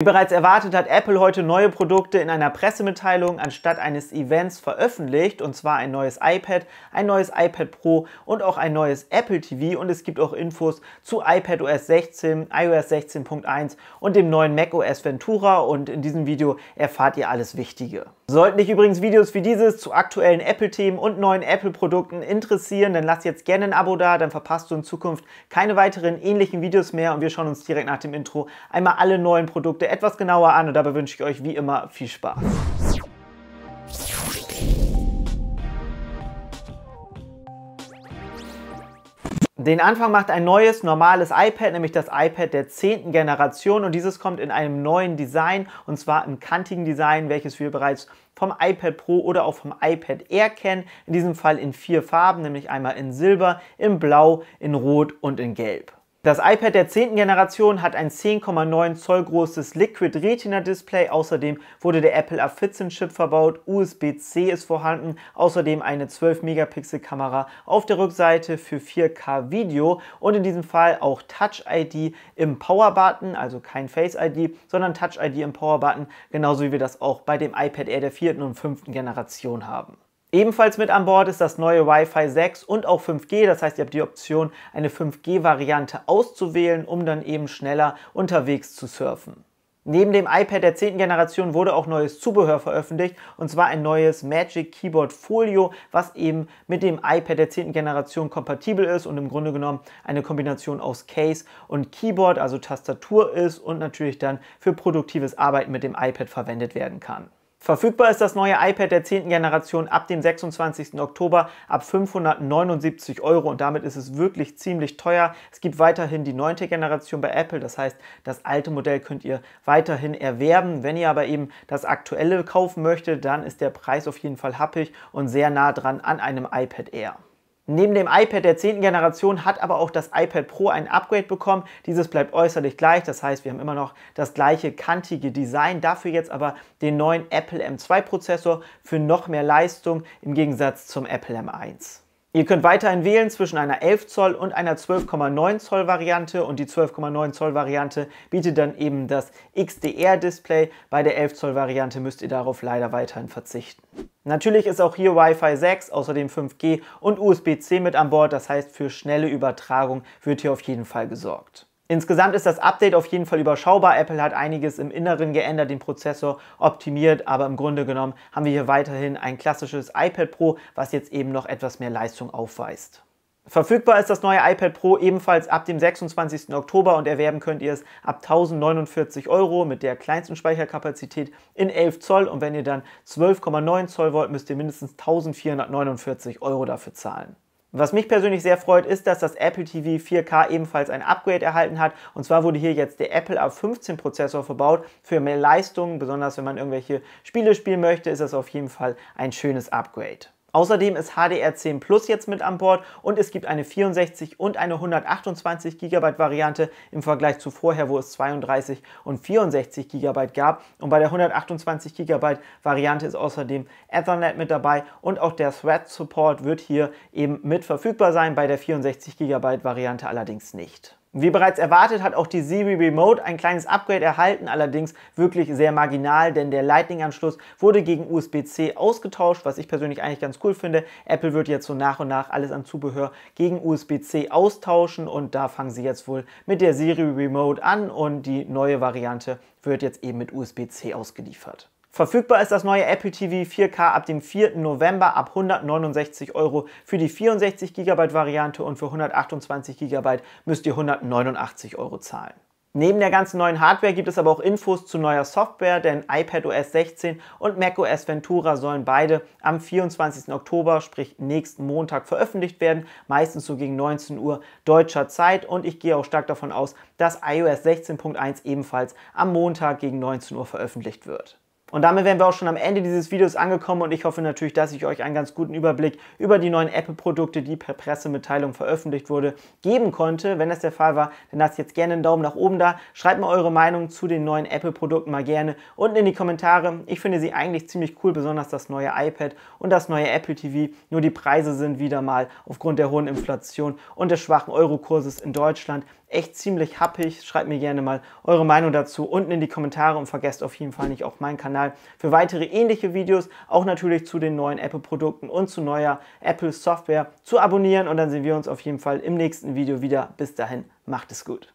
Wie bereits erwartet hat Apple heute neue Produkte in einer Pressemitteilung anstatt eines Events veröffentlicht, und zwar ein neues iPad, ein neues iPad Pro und auch ein neues Apple TV und es gibt auch Infos zu iPad OS 16, iOS 16.1 und dem neuen macOS Ventura und in diesem Video erfahrt ihr alles Wichtige. Sollten dich übrigens Videos wie dieses zu aktuellen Apple-Themen und neuen Apple-Produkten interessieren, dann lass jetzt gerne ein Abo da, dann verpasst du in Zukunft keine weiteren ähnlichen Videos mehr und wir schauen uns direkt nach dem Intro einmal alle neuen Produkte etwas genauer an und dabei wünsche ich euch wie immer viel Spaß. Den Anfang macht ein neues, normales iPad, nämlich das iPad der 10. Generation und dieses kommt in einem neuen Design und zwar im kantigen Design, welches wir bereits vom iPad Pro oder auch vom iPad Air kennen. In diesem Fall in vier Farben, nämlich einmal in Silber, in Blau, in Rot und in Gelb. Das iPad der 10. Generation hat ein 10,9 Zoll großes Liquid Retina Display. Außerdem wurde der Apple A14 Chip verbaut, USB-C ist vorhanden, außerdem eine 12 Megapixel Kamera auf der Rückseite für 4K Video und in diesem Fall auch Touch ID im Power Button, also kein Face ID, sondern Touch ID im Power Button, genauso wie wir das auch bei dem iPad Air der 4. und 5. Generation haben. Ebenfalls mit an Bord ist das neue Wi-Fi 6 und auch 5G, das heißt ihr habt die Option, eine 5G-Variante auszuwählen, um dann eben schneller unterwegs zu surfen. Neben dem iPad der 10. Generation wurde auch neues Zubehör veröffentlicht und zwar ein neues Magic Keyboard Folio, was eben mit dem iPad der 10. Generation kompatibel ist und im Grunde genommen eine Kombination aus Case und Keyboard, also Tastatur ist und natürlich dann für produktives Arbeiten mit dem iPad verwendet werden kann. Verfügbar ist das neue iPad der 10. Generation ab dem 26. Oktober ab 579 Euro und damit ist es wirklich ziemlich teuer. Es gibt weiterhin die 9. Generation bei Apple, das heißt, das alte Modell könnt ihr weiterhin erwerben. Wenn ihr aber eben das aktuelle kaufen möchtet, dann ist der Preis auf jeden Fall happig und sehr nah dran an einem iPad Air. Neben dem iPad der 10. Generation hat aber auch das iPad Pro ein Upgrade bekommen. Dieses bleibt äußerlich gleich, das heißt, wir haben immer noch das gleiche kantige Design, dafür jetzt aber den neuen Apple M2 Prozessor für noch mehr Leistung im Gegensatz zum Apple M1. Ihr könnt weiterhin wählen zwischen einer 11 Zoll und einer 12,9 Zoll Variante und die 12,9 Zoll Variante bietet dann eben das XDR Display. Bei der 11 Zoll Variante müsst ihr darauf leider weiterhin verzichten. Natürlich ist auch hier Wi-Fi 6, außerdem 5G und USB-C mit an Bord, das heißt für schnelle Übertragung wird hier auf jeden Fall gesorgt. Insgesamt ist das Update auf jeden Fall überschaubar. Apple hat einiges im Inneren geändert, den Prozessor optimiert, aber im Grunde genommen haben wir hier weiterhin ein klassisches iPad Pro, was jetzt eben noch etwas mehr Leistung aufweist. Verfügbar ist das neue iPad Pro ebenfalls ab dem 26. Oktober und erwerben könnt ihr es ab 1049 Euro mit der kleinsten Speicherkapazität in 11 Zoll und wenn ihr dann 12,9 Zoll wollt, müsst ihr mindestens 1449 Euro dafür zahlen. Was mich persönlich sehr freut, ist, dass das Apple TV 4K ebenfalls ein Upgrade erhalten hat. Und zwar wurde hier jetzt der Apple A15 Prozessor verbaut für mehr Leistung. Besonders wenn man irgendwelche Spiele spielen möchte, ist das auf jeden Fall ein schönes Upgrade. Außerdem ist HDR10 Plus jetzt mit an Bord und es gibt eine 64 und eine 128 GB Variante im Vergleich zu vorher, wo es 32 und 64 GB gab. Und bei der 128 GB Variante ist außerdem Ethernet mit dabei und auch der Thread Support wird hier eben mit verfügbar sein, bei der 64 GB Variante allerdings nicht. Wie bereits erwartet hat auch die Siri Remote ein kleines Upgrade erhalten, allerdings wirklich sehr marginal, denn der Lightning-Anschluss wurde gegen USB-C ausgetauscht, was ich persönlich eigentlich ganz cool finde. Apple wird jetzt so nach und nach alles an Zubehör gegen USB-C austauschen und da fangen sie jetzt wohl mit der Siri Remote an und die neue Variante wird jetzt eben mit USB-C ausgeliefert. Verfügbar ist das neue Apple TV 4K ab dem 4. November ab 169 Euro für die 64 GB Variante und für 128 GB müsst ihr 189 Euro zahlen. Neben der ganzen neuen Hardware gibt es aber auch Infos zu neuer Software, denn iPadOS 16 und macOS Ventura sollen beide am 24. Oktober, sprich nächsten Montag, veröffentlicht werden, meistens so gegen 19 Uhr deutscher Zeit. Und ich gehe auch stark davon aus, dass iOS 16.1 ebenfalls am Montag gegen 19 Uhr veröffentlicht wird. Und damit wären wir auch schon am Ende dieses Videos angekommen und ich hoffe natürlich, dass ich euch einen ganz guten Überblick über die neuen Apple-Produkte, die per Pressemitteilung veröffentlicht wurde, geben konnte. Wenn das der Fall war, dann lasst jetzt gerne einen Daumen nach oben da. Schreibt mir eure Meinung zu den neuen Apple-Produkten mal gerne unten in die Kommentare. Ich finde sie eigentlich ziemlich cool, besonders das neue iPad und das neue Apple TV. Nur die Preise sind wieder mal aufgrund der hohen Inflation und des schwachen Euro-Kurses in Deutschland echt ziemlich happig. Schreibt mir gerne mal eure Meinung dazu unten in die Kommentare und vergesst auf jeden Fall nicht auch meinen Kanal für weitere ähnliche Videos, auch natürlich zu den neuen Apple-Produkten und zu neuer Apple-Software zu abonnieren. Und dann sehen wir uns auf jeden Fall im nächsten Video wieder. Bis dahin, macht es gut.